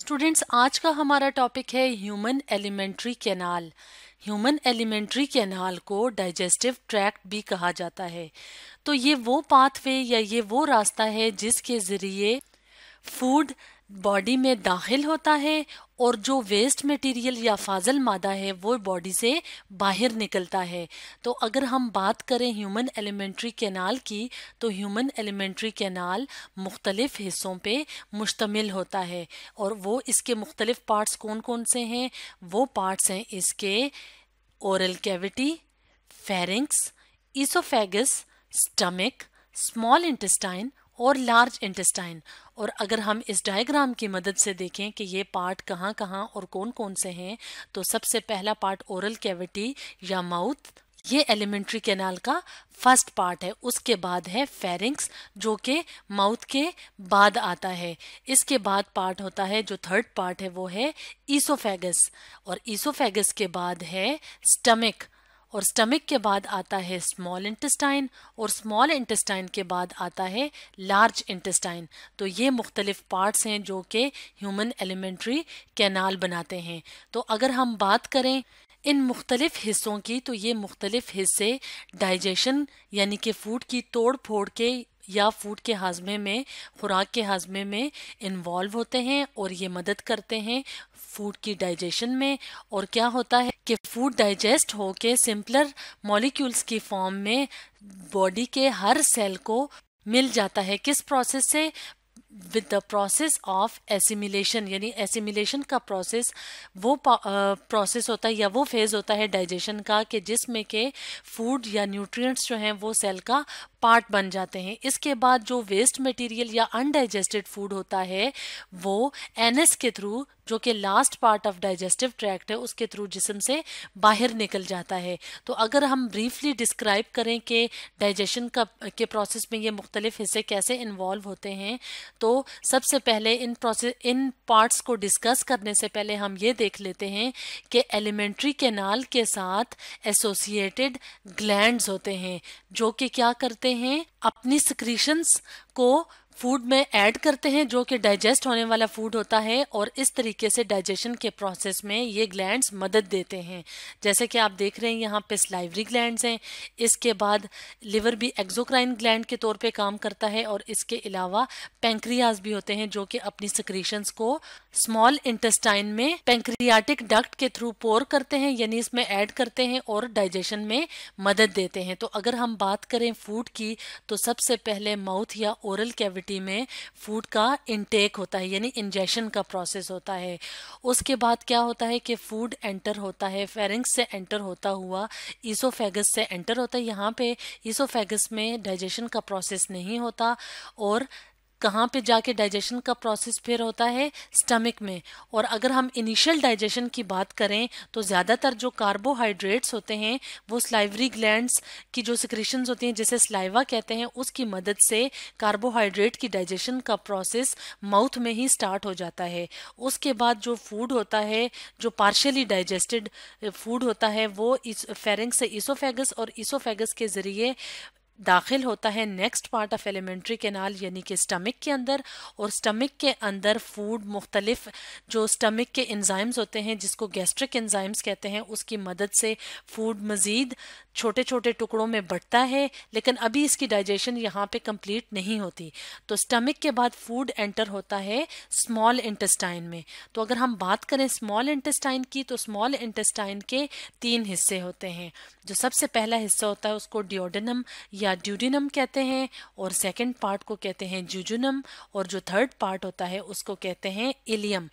students आज का हमारा टॉपिक है human alimentary canal human alimentary canal को डाइजेस्टिव ट्रैक्ट भी कहा जाता है तो ये वो पाथवे या ये वो रास्ता है जिसके ज़रिए फूड बॉडी में दाखिल होता है और जो वेस्ट मटेरियल या फाजल मादा है वो बॉडी से बाहर निकलता है तो अगर हम बात करें ह्यूमन एलिमेंट्री कैनाल की तो ह्यूमन एलिमेंट्री कैनाल मुख्तलिफ हिस्सों पे मुश्तमिल होता है और वो इसके मुख्तलिफ पार्ट्स कौन कौन से हैं वो पार्ट्स हैं इसके oral cavity pharynx oesophagus stomach small intestine और लार्ज इंटेस्टाइन और अगर हम इस डायग्राम की मदद से देखें कि ये पार्ट कहाँ कहाँ और कौन कौन से हैं तो सबसे पहला पार्ट ओरल कैविटी या माउथ ये एलिमेंट्री कैनाल का फर्स्ट पार्ट है उसके बाद है फेरिंग्स जो कि माउथ के बाद आता है इसके बाद पार्ट होता है जो थर्ड पार्ट है वो है ईसोफेगस और ईसोफेगस के बाद है स्टमक और स्टमक के बाद आता है स्मॉल इंटेस्टाइन और स्मॉल इंटेस्टाइन के बाद आता है लार्ज इंटेस्टाइन तो ये मुख्तलिफ पार्ट्स हैं जो कि ह्यूमन एलिमेंट्री कैनाल बनाते हैं तो अगर हम बात करें इन मुख्तलिफ हिस्सों की तो ये मुख्तलिफ हिस्से डाइजेशन यानी कि फूड की तोड़ फोड़ के या फूड के हाजमे में खुराक के हाजमे में इन्वॉल्व होते हैं और ये मदद करते हैं फूड की डाइजेशन में और क्या होता है कि फूड डाइजेस्ट होके सिंपलर मॉलिक्यूल्स की फॉर्म में बॉडी के हर सेल को मिल जाता है किस प्रोसेस से with the process of assimilation यानी एसिमिलेशन का प्रोसेस वो प्रोसेस होता है या वो फेज़ होता है डाइजेशन का कि जिसमें के फूड या न्यूट्रिएंट्स जो हैं वो सेल का पार्ट बन जाते हैं इसके बाद जो वेस्ट मटेरियल या अनडाइजेस्टेड फूड होता है वो एनएस के थ्रू जो कि last part of digestive tract है उसके थ्रू जिसम से बाहर निकल जाता है तो अगर हम ब्रीफली डिस्क्राइब करें कि डाइजेशन का के प्रोसेस में ये मुख्तलिफ हिस्से कैसे इन्वॉल्व होते हैं तो सबसे पहले इन प्रोसेस इन पार्ट्स को डिस्कस करने से पहले हम ये देख लेते हैं कि एलिमेंट्री केनाल के साथ एसोसिएटेड ग्लैंड्स होते हैं जो कि क्या करते हैं अपनी सिक्रीशंस को फूड में ऐड करते हैं जो कि डाइजेस्ट होने वाला फूड होता है और इस तरीके से डाइजेशन के प्रोसेस में ये ग्लैंड्स मदद देते हैं जैसे कि आप देख रहे हैं यहाँ पे स्लाइवरी ग्लैंड्स हैं इसके बाद लिवर भी एक्जोक्राइन ग्लैंड के तौर पे काम करता है और इसके अलावा पेंक्रियाज भी होते हैं जो कि अपनी सिक्रीशंस को स्मॉल इंटेस्टाइन में पेंक्रियाटिक डक्ट के थ्रू पोर करते हैं यानी इसमें ऐड करते हैं और डाइजेशन में मदद देते हैं तो अगर हम बात करें फूड की तो सबसे पहले माउथ या ओरल कैविटी में फूड का इनटेक होता है यानी इंजेक्शन का प्रोसेस होता है उसके बाद क्या होता है कि फूड एंटर होता है फेरिंग्स से एंटर होता हुआ ईसोफेगस से एंटर होता है यहाँ पे ईसोफेगस में डाइजेशन का प्रोसेस नहीं होता और कहाँ पे जाके डाइजेशन का प्रोसेस फिर होता है स्टमक में और अगर हम इनिशियल डाइजेशन की बात करें तो ज़्यादातर जो कार्बोहाइड्रेट्स होते हैं वो स्लाइवरी ग्लैंड्स की जो सिक्रेशंस होती हैं जिसे स्लाइवा कहते हैं उसकी मदद से कार्बोहाइड्रेट की डाइजेशन का प्रोसेस माउथ में ही स्टार्ट हो जाता है उसके बाद जो फूड होता है जो पार्शली डाइजेस्टेड फूड होता है वो इस फेरिंग से इसोफेगस और इसोफेगस के ज़रिए दाखिल होता है next part of alimentary canal यानी कि स्टमक के अंदर और स्टमक के अंदर फूड मुख्तलिफ जो स्टमक के इंजाइम्स होते हैं जिसको गैस्ट्रिक इंजाइम्स कहते हैं उसकी मदद से फूड मज़ीद छोटे छोटे टुकड़ों में बढ़ता है लेकिन अभी इसकी डाइजेशन यहाँ पे कंप्लीट नहीं होती तो स्टमक के बाद फूड एंटर होता है स्मॉल इंटेस्टाइन में तो अगर हम बात करें स्मॉल इंटेस्टाइन की तो स्मॉल इंटेस्टाइन के तीन हिस्से होते हैं जो सबसे पहला हिस्सा होता है उसको डिओडनम या ड्यूडिनम कहते हैं और सेकेंड पार्ट को कहते हैं जूजुनम और जो थर्ड पार्ट होता है उसको कहते हैं इलियम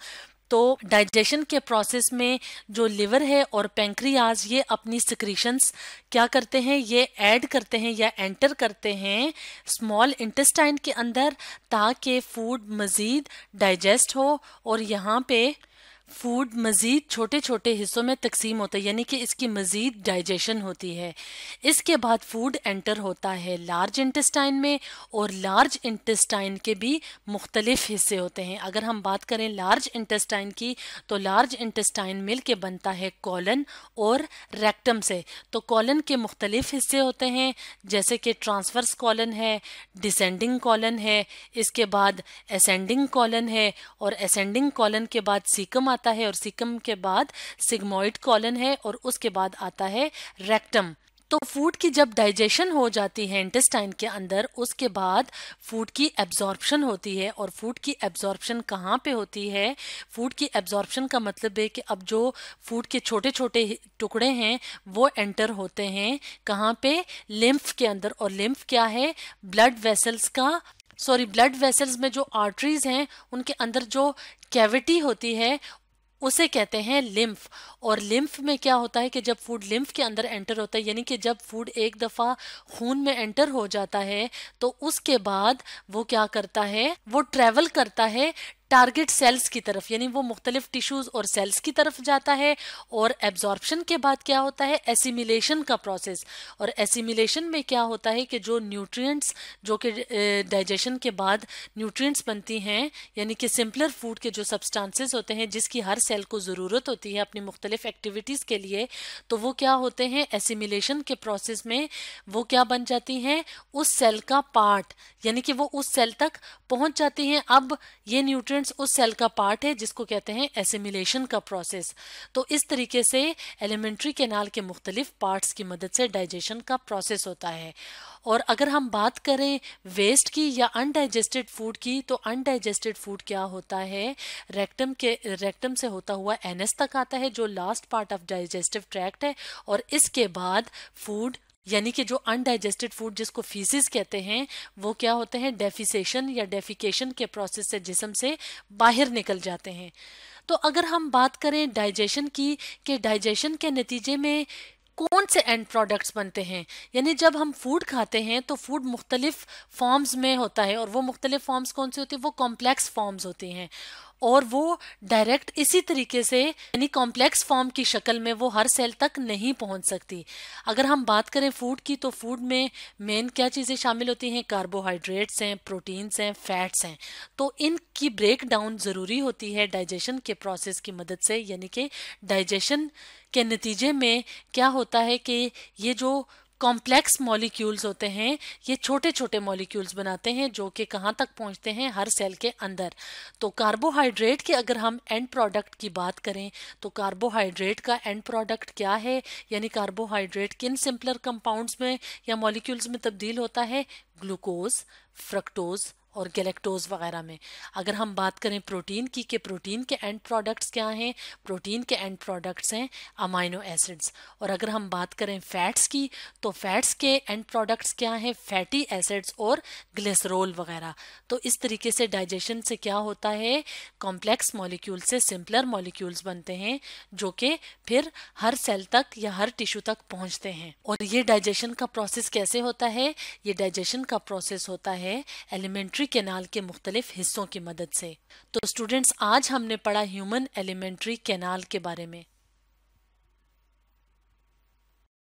तो डाइजेशन के प्रोसेस में जो लिवर है और पेंक्रियाज ये अपनी सिक्रीशंस क्या करते हैं ये ऐड करते हैं या एंटर करते हैं स्मॉल इंटेस्टाइन के अंदर ताकि फूड मज़ीद डाइजेस्ट हो और यहाँ पे फूड मज़ीद छोटे छोटे हिस्सों में तकसीम होता है यानी कि इसकी मज़ीद डाइजेशन होती है इसके बाद फूड एंटर होता है लार्ज इंटेस्टाइन में और लार्ज इंटेस्टाइन के भी मुख्तलिफ हिस्से होते हैं अगर हम बात करें लार्ज इंटेस्टाइन की तो लार्ज इंटेस्टाइन मिल के बनता है कॉलन और रेक्टम से तो कॉलन के मुख्तलिफ हिस्से होते हैं जैसे कि ट्रांसवर्स कॉलन है डिसेंडिंग कॉलन है इसके बाद असेंडिंग कॉलन है और असेंडिंग कॉलन के बाद सीकम आता है और सिकम के बाद सिग्मोइड कॉलन है और उसके बाद आता है रेक्टम तो फूड की जब डाइजेशन हो जाती है इंटेस्टाइन के अंदर उसके बाद फूड की एब्जॉर्प्शन होती है और फूड की एब्जॉर्प्शन कहाँ पे होती है फूड की एब्जॉर्प्शन का मतलब है कि अब जो फूड के छोटे छोटे टुकड़े हैं वो एंटर होते हैं कहाँ पे लिम्फ के अंदर और लिम्फ क्या है ब्लड वेसल्स का सॉरी ब्लड वेसल्स में जो आर्टरीज हैं उनके अंदर जो कैविटी होती है उसे कहते हैं लिम्फ और लिम्फ में क्या होता है कि जब फूड लिम्फ के अंदर एंटर होता है यानी कि जब फूड एक दफ़ा खून में एंटर हो जाता है तो उसके बाद वो क्या करता है वो ट्रैवल करता है टारगेट सेल्स की तरफ यानी वो मुख्तलिफ टिश्यूज़ और सेल्स की तरफ जाता है और एब्जॉर्बशन के बाद क्या होता है एसिमिलेशन का प्रोसेस और एसिमिलेशन में क्या होता है कि जो न्यूट्रिएंट्स जो कि डाइजेशन के बाद न्यूट्रिएंट्स बनती हैं यानी कि सिंपलर फूड के जो सब्सटेंसेस होते हैं जिसकी हर सेल को ज़रूरत होती है अपनी मुख्तलिफ एक्टिविटीज़ के लिए तो वो क्या होते हैं एसिमिलेशन के प्रोसेस में वो क्या बन जाती हैं उस सेल का पार्ट यानी कि वो उस सेल तक पहुंच जाते हैं अब ये न्यूट्रिएंट्स उस सेल का पार्ट है जिसको कहते हैं एसिमिलेशन का प्रोसेस तो इस तरीके से एलिमेंट्री केनाल के मुख्तलिफ पार्ट्स की मदद से डाइजेशन का प्रोसेस होता है और अगर हम बात करें वेस्ट की या अनडाइजेस्टेड फूड की तो अनडाइजेस्टेड फूड क्या होता है रेक्टम के रेक्टम से होता हुआ एनएस तक आता है जो last part of digestive tract है और इसके बाद फूड यानी कि जो अनडाइजेस्टेड फूड जिसको फीसिस कहते हैं वो क्या होते हैं डेफिसेशन या डेफिकेशन के प्रोसेस से जिसम से बाहर निकल जाते हैं तो अगर हम बात करें डाइजेशन की कि डाइजेशन के नतीजे में कौन से एंड प्रोडक्ट्स बनते हैं यानी जब हम फूड खाते हैं तो फूड मुख्तलिफ फॉर्म्स में होता है और वो मुख्तलिफ फॉर्म्स कौन से होते हैं वो कॉम्प्लेक्स फॉर्म्स होते हैं और वो डायरेक्ट इसी तरीके से यानी कॉम्प्लेक्स फॉर्म की शक्ल में वो हर सेल तक नहीं पहुंच सकती अगर हम बात करें फूड की तो फूड में मेन क्या चीज़ें शामिल होती हैं कार्बोहाइड्रेट्स हैं प्रोटीन्स हैं फैट्स हैं तो इनकी ब्रेक डाउन ज़रूरी होती है डाइजेशन के प्रोसेस की मदद से यानी कि डाइजेशन के नतीजे में क्या होता है कि ये जो कॉम्प्लेक्स मॉलिक्यूल्स होते हैं ये छोटे छोटे मॉलिक्यूल्स बनाते हैं जो कि कहाँ तक पहुँचते हैं हर सेल के अंदर तो कार्बोहाइड्रेट के अगर हम एंड प्रोडक्ट की बात करें तो कार्बोहाइड्रेट का एंड प्रोडक्ट क्या है यानी कार्बोहाइड्रेट किन सिंपलर कंपाउंड्स में या मॉलिक्यूल्स में तब्दील होता है ग्लूकोज फ्रक्टोज और गलेक्टोज वगैरह में अगर हम बात करें प्रोटीन की कि प्रोटीन के एंड प्रोडक्ट्स क्या हैं प्रोटीन के एंड प्रोडक्ट्स हैं अमाइनो एसिड्स और अगर हम बात करें फैट्स की तो फैट्स के एंड प्रोडक्ट्स क्या हैं फैटी एसिड्स और ग्लिसरोल वगैरह तो इस तरीके से डाइजेशन से क्या होता है कॉम्प्लेक्स मॉलिक्यूल से सिंपलर मॉलिक्यूल्स बनते हैं जो कि फिर हर सेल तक या हर टिश्यू तक पहुँचते हैं और ये डाइजेशन का प्रोसेस कैसे होता है ये डाइजेशन का प्रोसेस होता है एलिमेंट्री एलिमेंट्री कैनाल के मुख्तलिफ हिस्सों की मदद से तो स्टूडेंट्स आज हमने पढ़ा ह्यूमन एलिमेंट्री कैनाल के बारे में